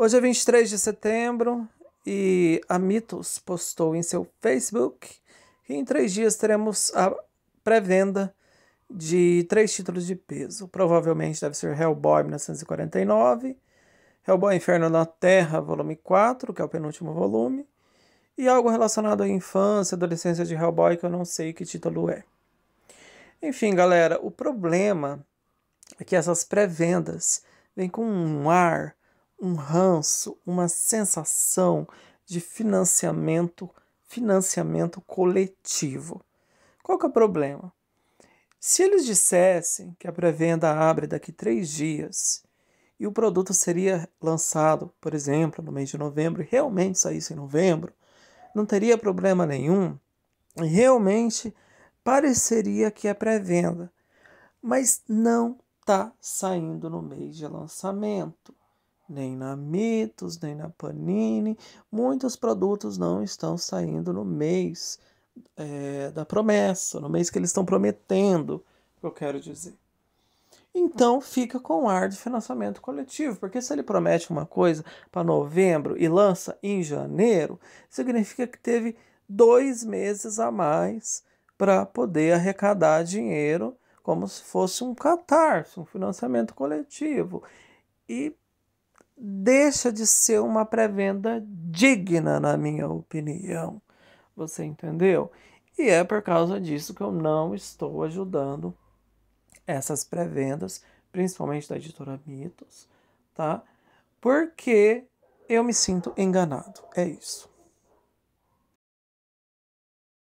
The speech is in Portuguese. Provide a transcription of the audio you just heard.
Hoje é 23 de setembro e a Mitos postou em seu Facebook que em três dias teremos a pré-venda de três títulos de peso. Provavelmente deve ser Hellboy 1949, Hellboy Inferno na Terra, volume 4, que é o penúltimo volume, e algo relacionado à infância, adolescência de Hellboy, que eu não sei que título é. Enfim, galera, o problema é que essas pré-vendas vêm com um ar um ranço, uma sensação de financiamento, financiamento coletivo. Qual que é o problema? Se eles dissessem que a pré-venda abre daqui três dias e o produto seria lançado, por exemplo, no mês de novembro, e realmente saísse em novembro, não teria problema nenhum, realmente pareceria que é pré-venda, mas não está saindo no mês de lançamento nem na Mitos, nem na Panini. Muitos produtos não estão saindo no mês é, da promessa, no mês que eles estão prometendo, eu quero dizer. Então fica com o ar de financiamento coletivo, porque se ele promete uma coisa para novembro e lança em janeiro, significa que teve dois meses a mais para poder arrecadar dinheiro, como se fosse um catarse, um financiamento coletivo. E deixa de ser uma pré-venda digna, na minha opinião. Você entendeu? E é por causa disso que eu não estou ajudando essas pré-vendas, principalmente da editora Mitos, tá? Porque eu me sinto enganado. É isso.